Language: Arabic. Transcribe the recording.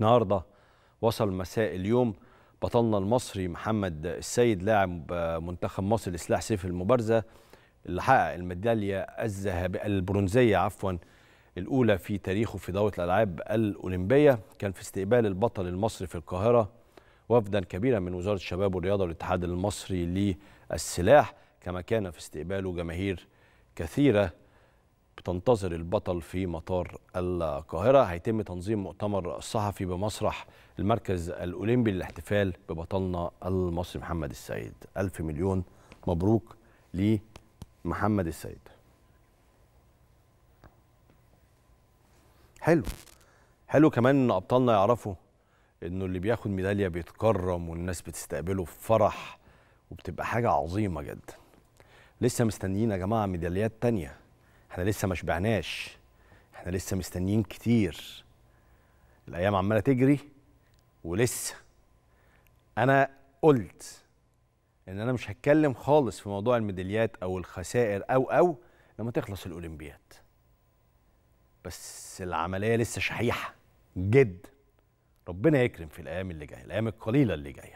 النهارده وصل مساء اليوم بطلنا المصري محمد السيد لاعب منتخب مصر لسلاح سيف المبارزه اللي حقق الميداليه الذهبيه البرونزيه عفوا الاولى في تاريخه في دوره الالعاب الاولمبيه كان في استقبال البطل المصري في القاهره وفدا كبيرا من وزاره الشباب والرياضه والاتحاد المصري للسلاح كما كان في استقباله جماهير كثيره تنتظر البطل في مطار القاهرة هيتم تنظيم مؤتمر صحفي بمسرح المركز الأولمبي للاحتفال ببطلنا المصري محمد السيد ألف مليون مبروك لمحمد السيد حلو حلو كمان ان ابطالنا يعرفوا انه اللي بياخد ميداليه بيتكرم والناس بتستقبله بفرح وبتبقى حاجه عظيمه جدا لسه مستنيين يا جماعه ميداليات تانيه احنا لسه ما شبعناش احنا لسه مستنيين كتير الايام عماله تجري ولسه انا قلت ان انا مش هتكلم خالص في موضوع الميداليات او الخسائر او او لما تخلص الاولمبياد بس العمليه لسه شحيحه جدا ربنا يكرم في الايام اللي جايه الايام القليله اللي جايه